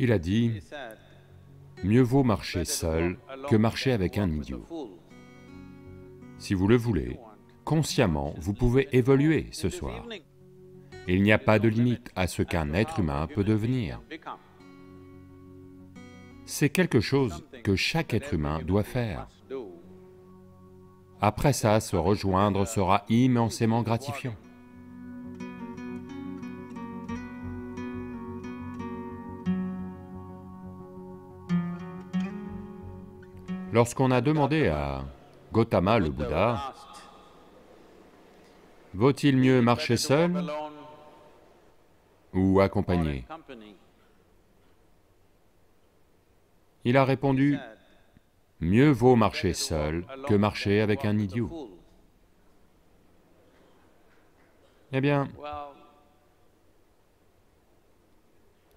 Il a dit, « Mieux vaut marcher seul que marcher avec un idiot. Si vous le voulez, consciemment, vous pouvez évoluer ce soir. Il n'y a pas de limite à ce qu'un être humain peut devenir. C'est quelque chose que chaque être humain doit faire. Après ça, se rejoindre sera immensément gratifiant. Lorsqu'on a demandé à Gautama le Bouddha, vaut-il mieux marcher seul ou accompagné Il a répondu, mieux vaut marcher seul que marcher avec un idiot. Eh bien,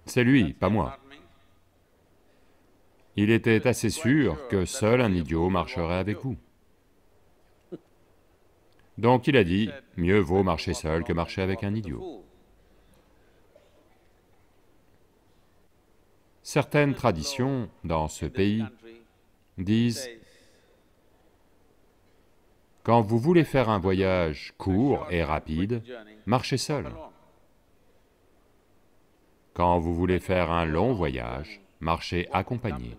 c'est lui, pas moi. Il était assez sûr que seul un idiot marcherait avec vous. Donc il a dit, mieux vaut marcher seul que marcher avec un idiot. Certaines traditions dans ce pays disent, quand vous voulez faire un voyage court et rapide, marchez seul. Quand vous voulez faire un long voyage, Marcher accompagné.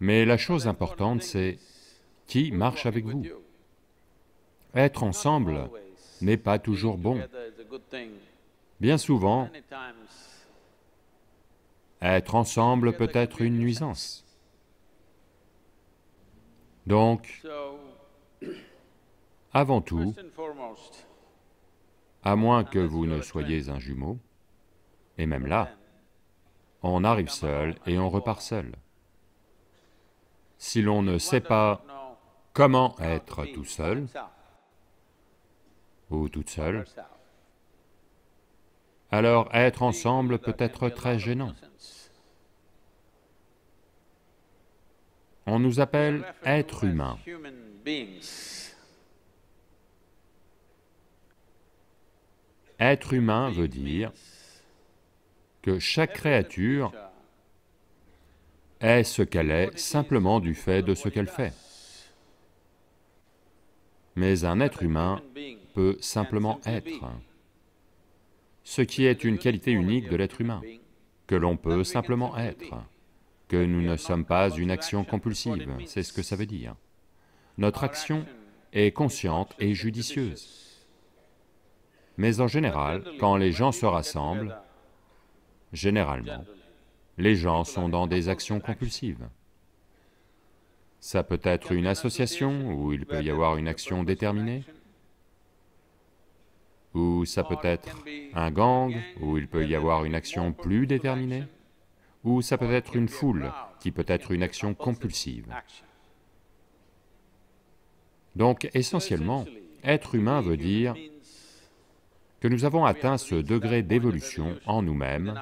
Mais la chose importante, c'est qui marche avec vous. Être ensemble n'est pas toujours bon. Bien souvent, être ensemble peut être une nuisance. Donc, avant tout, à moins que vous ne soyez un jumeau, et même là, on arrive seul et on repart seul. Si l'on ne sait pas comment être tout seul ou toute seule, alors être ensemble peut être très gênant. On nous appelle être humain. Être humain veut dire que chaque créature est ce qu'elle est simplement du fait de ce qu'elle fait. Mais un être humain peut simplement être, ce qui est une qualité unique de l'être humain, que l'on peut simplement être, que nous ne sommes pas une action compulsive, c'est ce que ça veut dire. Notre action est consciente et judicieuse. Mais en général, quand les gens se rassemblent, Généralement, les gens sont dans des actions compulsives. Ça peut être une association, où il peut y avoir une action déterminée, ou ça peut être un gang, où il peut y avoir une action plus déterminée, ou ça peut être une foule, qui peut être une action compulsive. Donc essentiellement, être humain veut dire que nous avons atteint ce degré d'évolution en nous-mêmes,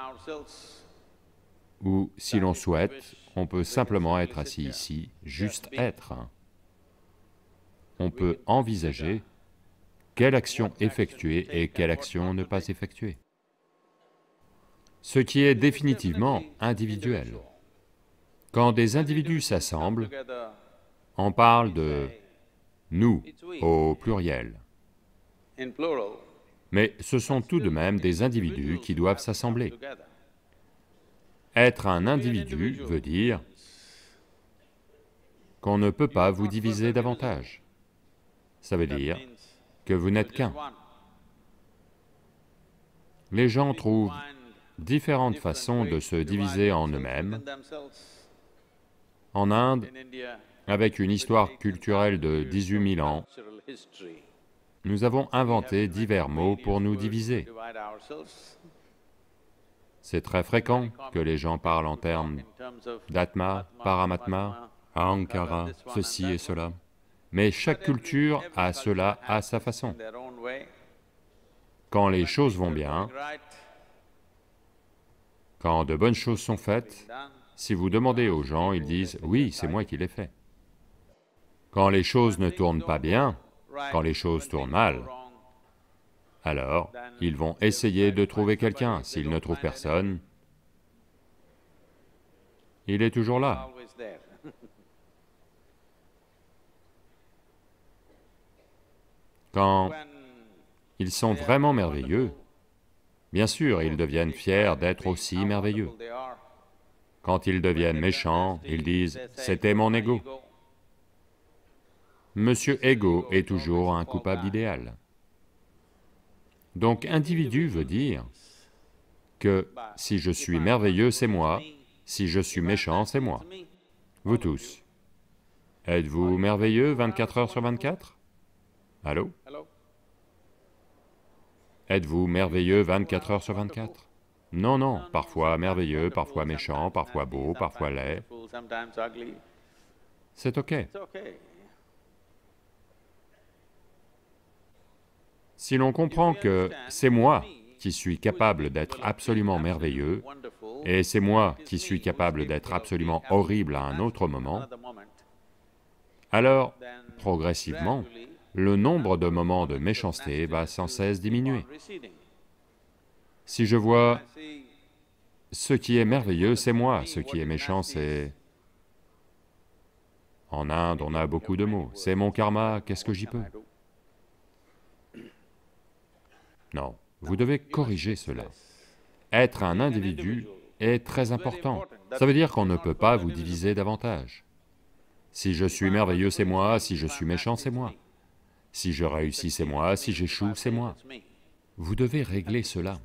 où, si l'on souhaite, on peut simplement être assis ici, juste être. On peut envisager quelle action effectuer et quelle action ne pas effectuer. Ce qui est définitivement individuel. Quand des individus s'assemblent, on parle de « nous » au pluriel mais ce sont tout de même des individus qui doivent s'assembler. Être un individu veut dire qu'on ne peut pas vous diviser davantage. Ça veut dire que vous n'êtes qu'un. Les gens trouvent différentes façons de se diviser en eux-mêmes. En Inde, avec une histoire culturelle de 18 000 ans, nous avons inventé divers mots pour nous diviser. C'est très fréquent que les gens parlent en termes d'atma, paramatma, Ankara, ceci et cela. Mais chaque culture a cela à sa façon. Quand les choses vont bien, quand de bonnes choses sont faites, si vous demandez aux gens, ils disent « oui, c'est moi qui l'ai fait ». Quand les choses ne tournent pas bien, quand les choses tournent mal, alors ils vont essayer de trouver quelqu'un. S'ils ne trouvent personne, il est toujours là. Quand ils sont vraiment merveilleux, bien sûr, ils deviennent fiers d'être aussi merveilleux. Quand ils deviennent méchants, ils disent, « c'était mon ego ». Monsieur Ego est toujours un coupable idéal. Donc individu veut dire que si je suis merveilleux, c'est moi, si je suis méchant, c'est moi. Vous tous. Êtes-vous merveilleux 24 heures sur 24 Allô Êtes-vous merveilleux 24 heures sur 24 Non, non, parfois merveilleux, parfois méchant, parfois beau, parfois laid. C'est ok. Si l'on comprend que c'est moi qui suis capable d'être absolument merveilleux, et c'est moi qui suis capable d'être absolument horrible à un autre moment, alors, progressivement, le nombre de moments de méchanceté va sans cesse diminuer. Si je vois ce qui est merveilleux, c'est moi, ce qui est méchant, c'est... En Inde, on a beaucoup de mots, c'est mon karma, qu'est-ce que j'y peux Non, vous devez corriger cela. Être un individu est très important. Ça veut dire qu'on ne peut pas vous diviser davantage. Si je suis merveilleux, c'est moi, si je suis méchant, c'est moi. Si je réussis, c'est moi, si j'échoue, c'est moi. Vous devez régler cela.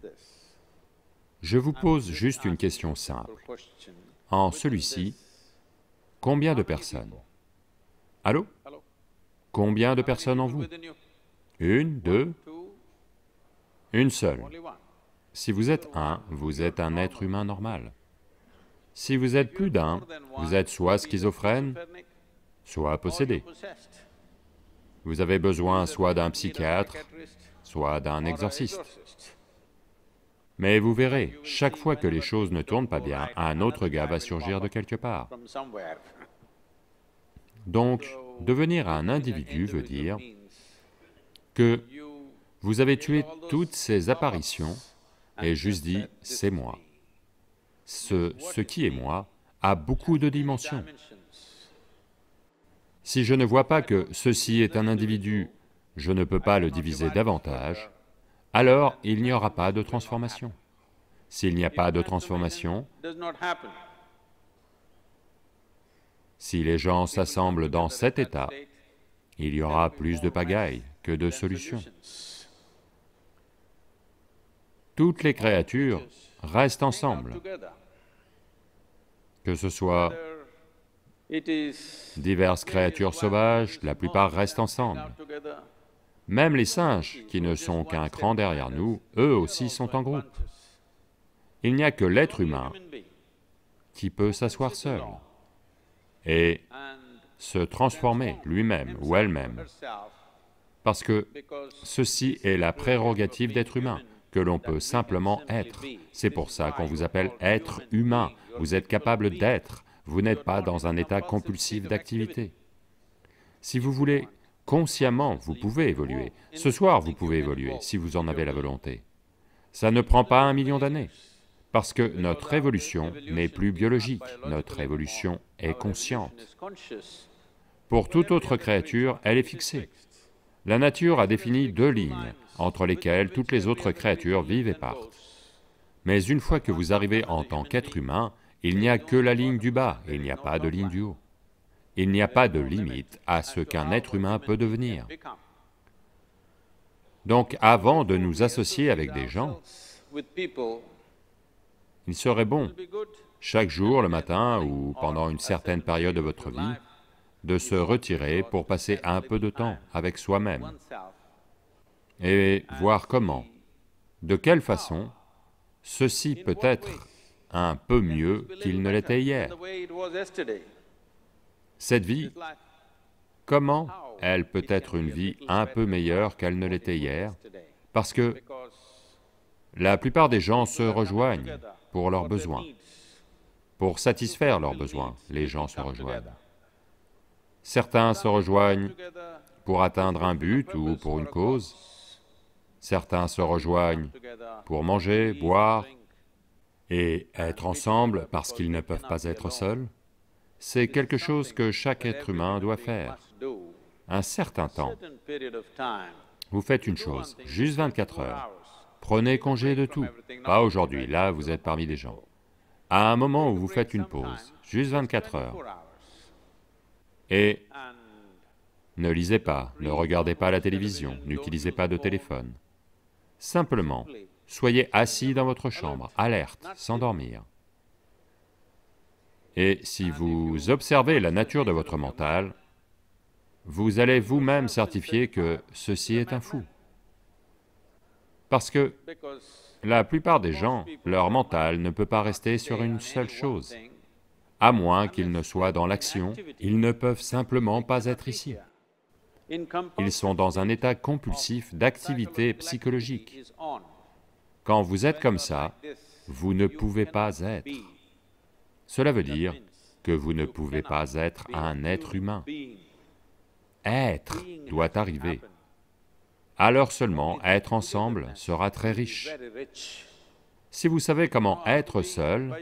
Je vous pose juste une question simple. En celui-ci, combien de personnes Allô Combien de personnes en vous Une, deux, une seule. Si vous êtes un, vous êtes un être humain normal. Si vous êtes plus d'un, vous êtes soit schizophrène, soit possédé. Vous avez besoin soit d'un psychiatre, soit d'un exorciste. Mais vous verrez, chaque fois que les choses ne tournent pas bien, un autre gars va surgir de quelque part. Donc, devenir un individu veut dire que vous avez tué toutes ces apparitions et juste dit, c'est moi. Ce, ce qui est moi a beaucoup de dimensions. Si je ne vois pas que ceci est un individu, je ne peux pas le diviser davantage, alors il n'y aura pas de transformation. S'il n'y a pas de transformation, si les gens s'assemblent dans cet état, il y aura plus de pagailles que de solutions toutes les créatures restent ensemble, que ce soit diverses créatures sauvages, la plupart restent ensemble. Même les singes, qui ne sont qu'un cran derrière nous, eux aussi sont en groupe. Il n'y a que l'être humain qui peut s'asseoir seul et se transformer lui-même ou elle-même, parce que ceci est la prérogative d'être humain que l'on peut simplement être. C'est pour ça qu'on vous appelle être humain, vous êtes capable d'être, vous n'êtes pas dans un état compulsif d'activité. Si vous voulez, consciemment, vous pouvez évoluer. Ce soir, vous pouvez évoluer, si vous en avez la volonté. Ça ne prend pas un million d'années, parce que notre évolution n'est plus biologique, notre évolution est consciente. Pour toute autre créature, elle est fixée. La nature a défini deux lignes, entre lesquelles toutes les autres créatures vivent et partent. Mais une fois que vous arrivez en tant qu'être humain, il n'y a que la ligne du bas, il n'y a pas de ligne du haut. Il n'y a pas de limite à ce qu'un être humain peut devenir. Donc avant de nous associer avec des gens, il serait bon, chaque jour le matin ou pendant une certaine période de votre vie, de se retirer pour passer un peu de temps avec soi-même, et voir comment, de quelle façon, ceci peut être un peu mieux qu'il ne l'était hier. Cette vie, comment elle peut être une vie un peu meilleure qu'elle ne l'était hier Parce que la plupart des gens se rejoignent pour leurs besoins. Pour satisfaire leurs besoins, les gens se rejoignent. Certains se rejoignent pour atteindre un but ou pour une cause, Certains se rejoignent pour manger, boire et être ensemble parce qu'ils ne peuvent pas être seuls. C'est quelque chose que chaque être humain doit faire. Un certain temps, vous faites une chose, juste 24 heures. Prenez congé de tout, pas aujourd'hui, là vous êtes parmi des gens. À un moment où vous faites une pause, juste 24 heures, et ne lisez pas, ne regardez pas la télévision, n'utilisez pas de téléphone. Simplement, soyez assis dans votre chambre, alerte, sans dormir. Et si vous observez la nature de votre mental, vous allez vous-même certifier que ceci est un fou. Parce que la plupart des gens, leur mental ne peut pas rester sur une seule chose. À moins qu'ils ne soient dans l'action, ils ne peuvent simplement pas être ici. Ils sont dans un état compulsif d'activité psychologique. Quand vous êtes comme ça, vous ne pouvez pas être. Cela veut dire que vous ne pouvez pas être un être humain. Être doit arriver. Alors seulement, être ensemble sera très riche. Si vous savez comment être seul,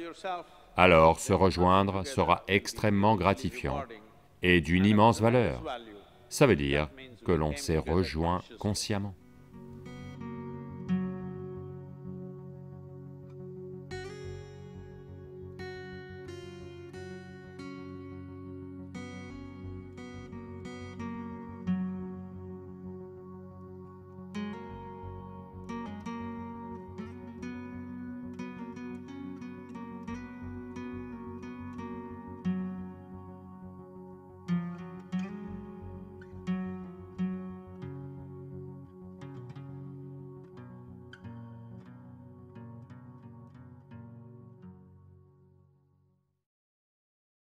alors se rejoindre sera extrêmement gratifiant et d'une immense valeur ça veut dire que l'on s'est rejoint consciemment.